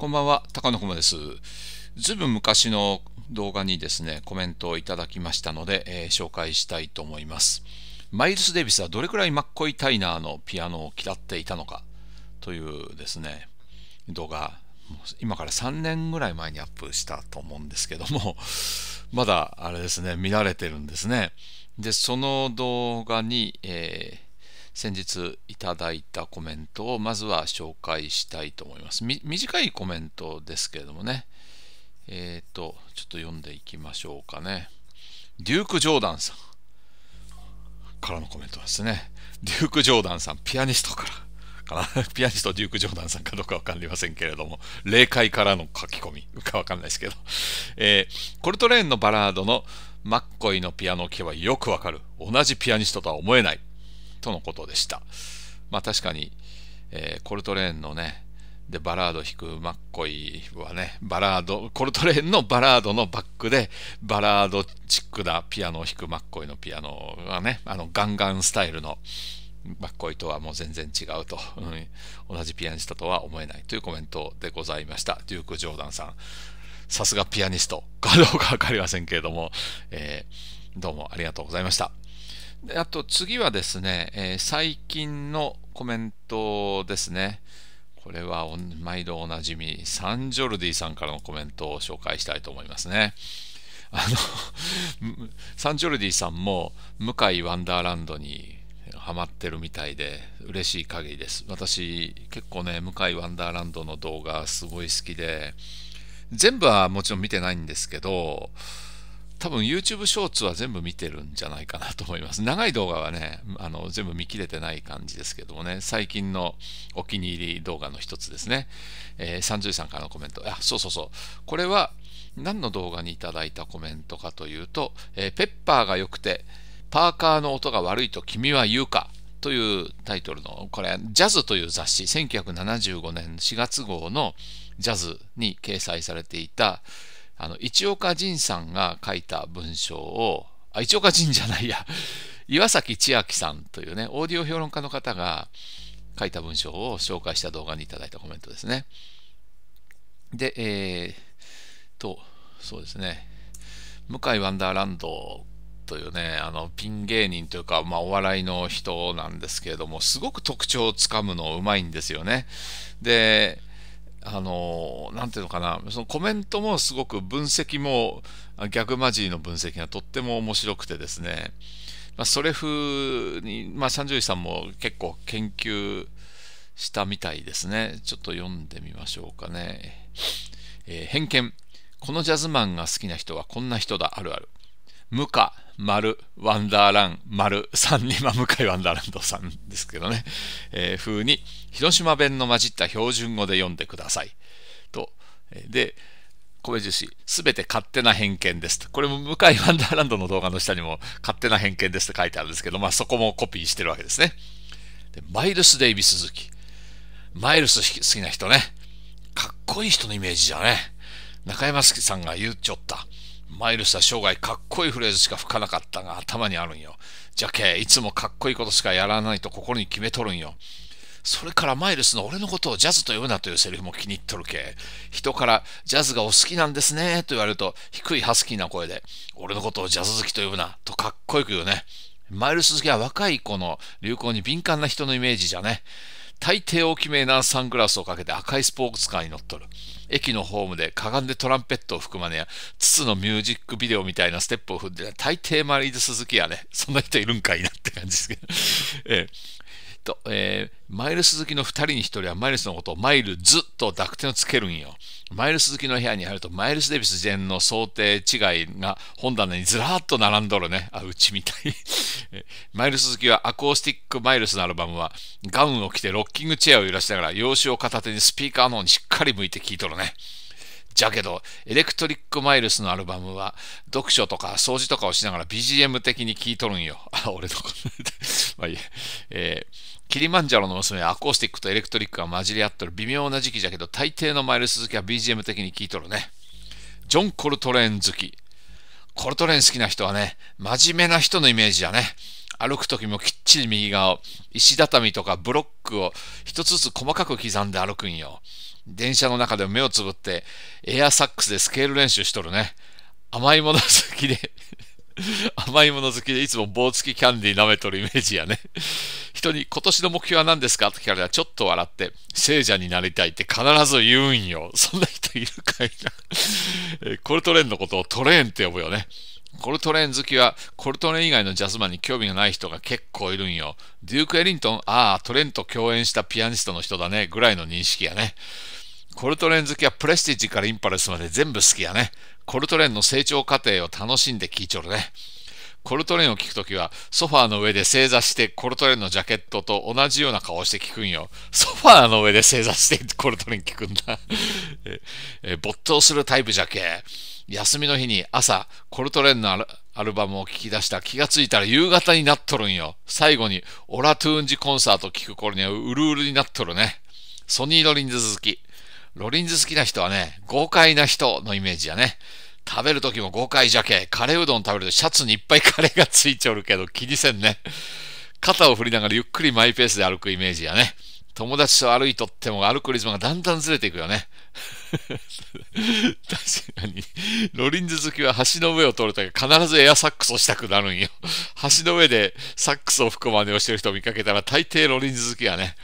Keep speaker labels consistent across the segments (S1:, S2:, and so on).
S1: こんばんは、高野駒です。ずいぶん昔の動画にですね、コメントをいただきましたので、えー、紹介したいと思います。マイルス・デイビスはどれくらいマッコイ・タイナーのピアノを嫌っていたのかというですね、動画、今から3年ぐらい前にアップしたと思うんですけども、まだあれですね、見られてるんですね。で、その動画に、えー先日いただいたコメントをまずは紹介したいと思います。短いコメントですけれどもね。えっ、ー、と、ちょっと読んでいきましょうかね。デューク・ジョーダンさんからのコメントですね。デューク・ジョーダンさん、ピアニストから。ピアニストデューク・ジョーダンさんかどうかわかりませんけれども、霊界からの書き込みかわかんないですけど、えー、コルトレーンのバラードのマッコイのピアノ系はよくわかる。同じピアニストとは思えない。とのことでした。まあ確かに、えー、コルトレーンのね、でバラード弾くマッコイはねバラードコルトレーンのバラードのバックでバラードチックなピアノを弾くマッコイのピアノはねあのガンガンスタイルのマッコイとはもう全然違うと、うん、同じピアニストとは思えないというコメントでございましたデューク・ジョーダンさんさすがピアニストかどうか分かりませんけれども、えー、どうもありがとうございましたあと次はですね、えー、最近のコメントですね。これは毎度おなじみ、サンジョルディさんからのコメントを紹介したいと思いますね。あの サンジョルディさんも、向井ワンダーランドにハマってるみたいで、嬉しい限りです。私、結構ね、向井ワンダーランドの動画すごい好きで、全部はもちろん見てないんですけど、多分 YouTube ショーツは全部見てるんじゃないかなと思います。長い動画はね、あの全部見切れてない感じですけどもね、最近のお気に入り動画の一つですね。えー、30さんからのコメント。あ、そうそうそう。これは何の動画にいただいたコメントかというと、えー、ペッパーが良くて、パーカーの音が悪いと君は言うか。というタイトルの、これ、ジャズという雑誌、1975年4月号のジャズに掲載されていた、あの、一岡仁さんが書いた文章を、あ、一岡仁じゃないや、岩崎千秋さんというね、オーディオ評論家の方が書いた文章を紹介した動画にいただいたコメントですね。で、えー、と、そうですね、向井ワンダーランドというね、あの、ピン芸人というか、まあ、お笑いの人なんですけれども、すごく特徴をつかむのうまいんですよね。で、あのなんていうのかな、そのコメントもすごく分析も、ギャグマジーの分析がとっても面白くてですね、まあ、それ風に、まあ、三十位さんも結構研究したみたいですね。ちょっと読んでみましょうかね。えー、偏見。このジャズマンが好きな人はこんな人だ、あるある。無価、丸、ワンダーラン、丸、三に、まあ、向井ワンダーランドさんですけどね、えー、風に、広島弁の混じった標準語で読んでください。と、で、米印すべて勝手な偏見ですと。これも向井ワンダーランドの動画の下にも、勝手な偏見ですと書いてあるんですけど、まあそこもコピーしてるわけですね。でマイルス・デイビス好き。マイルス好きな人ね。かっこいい人のイメージじゃね。中山さんが言っちゃった。マイルスは生涯かっこいいフレーズしか吹かなかったが頭にあるんよ。じゃけ、え、いつもかっこいいことしかやらないと心に決めとるんよ。それからマイルスの俺のことをジャズと呼ぶなというセリフも気に入っとるけ。人からジャズがお好きなんですねと言われると低いハスキーな声で俺のことをジャズ好きと呼ぶなとかっこよく言うね。マイルス好きは若い子の流行に敏感な人のイメージじゃね。大抵大きめなサングラスをかけて赤いスポーツカーに乗っとる。駅のホームでかがんでトランペットを吹くまねや、筒のミュージックビデオみたいなステップを踏んで、大抵マリーズ・鈴木やね、そんな人いるんかいなって感じですけど、ええ、と、えー、マイルス好きの2人に1人はマイルスのことをマイルズと濁点をつけるんよ。マイルス好きの部屋に入ると、マイルス・デビス・ジェンの想定違いが本棚にずらっと並んどるね。あ、うちみたい。マイルス好きはアコースティック・マイルスのアルバムは、ガウンを着てロッキングチェアを揺らしながら、用紙を片手にスピーカーの方にしっかり向いて聴いとるね。じゃけど、エレクトリック・マイルスのアルバムは、読書とか掃除とかをしながら BGM 的に聴いとるんよ。あ、俺のこと。まあいいえー、キリマンジャロの娘はアコースティックとエレクトリックが混じり合っとる微妙な時期じゃけど、大抵のマイルス好きは BGM 的に聴いとるね。ジョン・コルトレーン好き。コルトレーン好きな人はね、真面目な人のイメージだね。歩く時もきっちり右側を石畳とかブロックを一つずつ細かく刻んで歩くんよ。電車の中で目をつぶってエアサックスでスケール練習しとるね。甘いもの好きで 甘いもの好きでいつも棒付きキャンディー舐めとるイメージやね。人に今年の目標は何ですかって聞かれたらちょっと笑って、聖者になりたいって必ず言うんよ。そんな人いるかいな コルトレーンのことをトレーンって呼ぶよね。コルトレーン好きは、コルトレーン以外のジャズマンに興味がない人が結構いるんよ。デューク・エリントン、ああ、トレンと共演したピアニストの人だね、ぐらいの認識やね。コルトレーン好きはプレスティジからインパルスまで全部好きやね。コルトレーンの成長過程を楽しんで聴いちょるね。コルトレーンを聴くときは、ソファーの上で正座してコルトレーンのジャケットと同じような顔して聴くんよ。ソファーの上で正座してコルトレーン聴くんだえ。え、没頭するタイプじゃけ。休みの日に朝、コルトレーンのアルバムを聴き出した気がついたら夕方になっとるんよ。最後に、オラトゥーンジコンサート聴く頃にはうるうるになっとるね。ソニー・ドリンズ好き。ロリンズ好きな人はね、豪快な人のイメージやね。食べるときも豪快じゃけ。カレーうどん食べるとシャツにいっぱいカレーがついちょるけど気にせんね。肩を振りながらゆっくりマイペースで歩くイメージやね。友達と歩いとっても歩くリズムがだんだんずれていくよね。確かに、ロリンズ好きは橋の上を通るとき必ずエアサックスをしたくなるんよ。橋の上でサックスを吹く真似をしてる人を見かけたら大抵ロリンズ好きやね。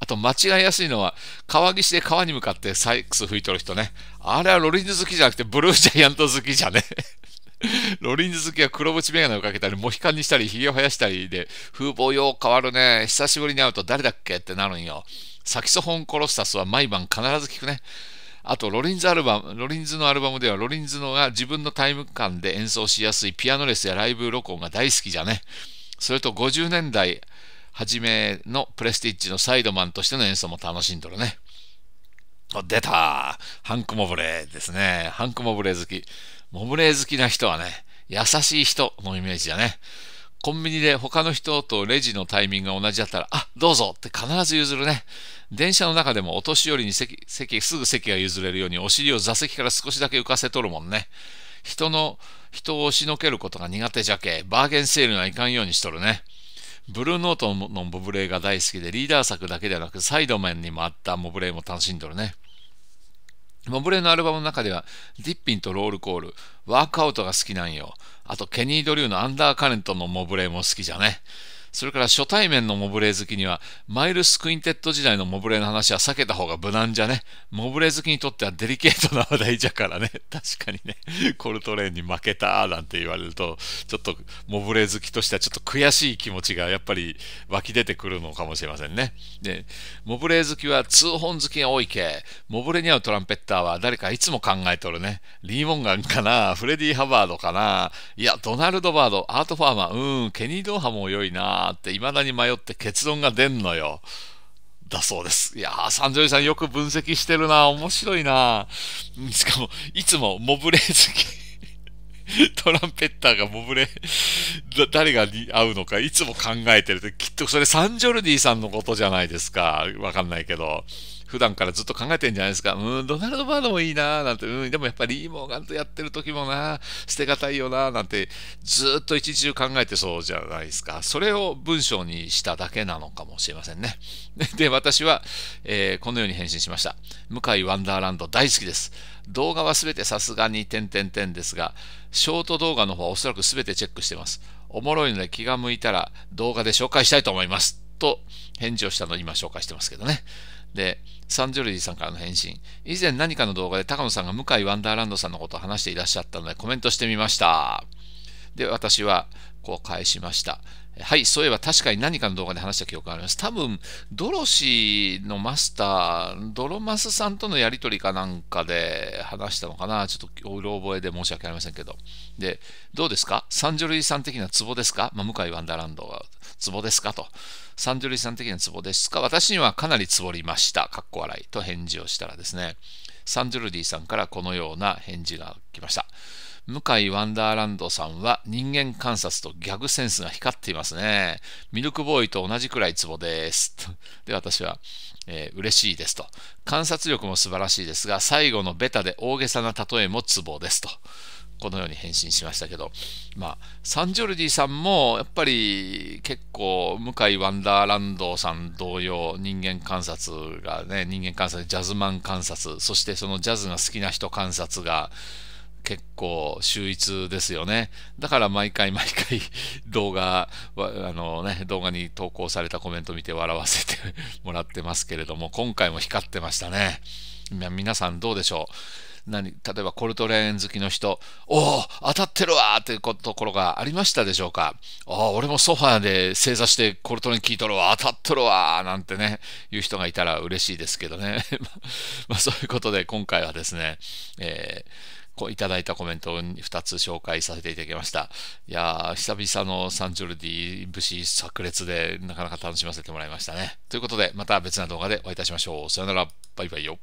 S1: あと間違いやすいのは、川岸で川に向かってサイクス吹いとる人ね。あれはロリンズ好きじゃなくてブルージャイアント好きじゃね。ロリンズ好きは黒縁メガネをかけたり、モヒカンにしたり、ひげを生やしたりで、風貌よう変わるね。久しぶりに会うと誰だっけってなるんよ。サキソフォンコロスタスは毎晩必ず聞くね。あと、ロリンズアルバム、ロリンズのアルバムでは、ロリンズのが自分のタイム感で演奏しやすいピアノレスやライブ録音が大好きじゃね。それと50年代、はじめのプレスティッチのサイドマンとしての演奏も楽しんどるね。出たハンク・モブレーですね。ハンク・モブレー好き。モブレー好きな人はね、優しい人のイメージだね。コンビニで他の人とレジのタイミングが同じだったら、あ、どうぞって必ず譲るね。電車の中でもお年寄りに席、席、すぐ席が譲れるようにお尻を座席から少しだけ浮かせとるもんね。人の、人を押しのけることが苦手じゃけ、バーゲンセールにはいかんようにしとるね。ブルーノートのモブレーが大好きで、リーダー作だけではなく、サイドメンにもあったモブレーも楽しんどるね。モブレーのアルバムの中では、ディッピンとロールコール、ワークアウトが好きなんよ。あと、ケニー・ドリューのアンダーカレントのモブレーも好きじゃね。それから初対面のモブレー好きには、マイルス・クインテット時代のモブレーの話は避けた方が無難じゃね。モブレー好きにとってはデリケートな話題じゃからね。確かにね、コルトレーンに負けたなんて言われると、ちょっとモブレー好きとしてはちょっと悔しい気持ちがやっぱり湧き出てくるのかもしれませんね。で、モブレー好きは通本好きが多いけ、モブレに合うトランペッターは誰かいつも考えとるね。リー・モンガンかな、フレディ・ハバードかな、いや、ドナルド・バード、アート・ファーマー、うん、ケニー・ドーハも良いな。っていまだに迷って結論が出んのよ。だそうです。いやー、三条さんよく分析してるな。面白いな。しかも、いつもモブレー好き。トランペッターがモブレ、誰が合うのかいつも考えてるって、きっとそれサンジョルディさんのことじゃないですか。わかんないけど。普段からずっと考えてんじゃないですか。うん、ドナルド・バードもいいなーなんて、うん、でもやっぱりリー・モーガンとやってる時もな、捨てがたいよなーなんて、ずっと一日中考えてそうじゃないですか。それを文章にしただけなのかもしれませんね。で、私は、えー、このように返信しました。向井ワンダーランド大好きです。動画はすべてさすがに点々点ですが、ショート動画の方はおそらくすべてチェックしてます。おもろいので気が向いたら動画で紹介したいと思います。と返事をしたのを今紹介してますけどね。で、サンジョルジーさんからの返信。以前何かの動画で高野さんが向井ワンダーランドさんのことを話していらっしゃったのでコメントしてみました。で、私はこう返しました。はい、そういえば確かに何かの動画で話した記憶があります。多分、ドロシーのマスター、ドロマスさんとのやりとりかなんかで話したのかな。ちょっとおろ覚えで申し訳ありませんけど。で、どうですかサンジョルイさん的なツボですか、まあ、向井ワンダーランドは。ツボですかと。サンジョリさん的にはツボですか私にはかなりツボりました。かっこ笑いと返事をしたらですね、サンジョルディさんからこのような返事が来ました。向井ワンダーランドさんは人間観察とギャグセンスが光っていますね。ミルクボーイと同じくらいツボです。で、私は、えー、嬉しいですと。観察力も素晴らしいですが、最後のベタで大げさな例えもツボですと。このように返信しましたけど、まあ、サンジョルディさんもやっぱり結構向井ワンダーランドさん同様人間観察がね人間観察ジャズマン観察そしてそのジャズが好きな人観察が結構秀逸ですよね。だから毎回毎回動画、あのね、動画に投稿されたコメント見て笑わせてもらってますけれども、今回も光ってましたね。皆さんどうでしょう何例えばコルトレーン好きの人、おお、当たってるわっていうところがありましたでしょうか。ああ、俺もソファーで正座してコルトレーン聞いとるわ、当たっとるわなんてね、いう人がいたら嬉しいですけどね。まあ、そういうことで今回はですね、えーいただいたコメントを2つ紹介させていただきました。いやー、久々のサンジョルディ節炸裂でなかなか楽しませてもらいましたね。ということで、また別な動画でお会いいたしましょう。さよなら、バイバイよ。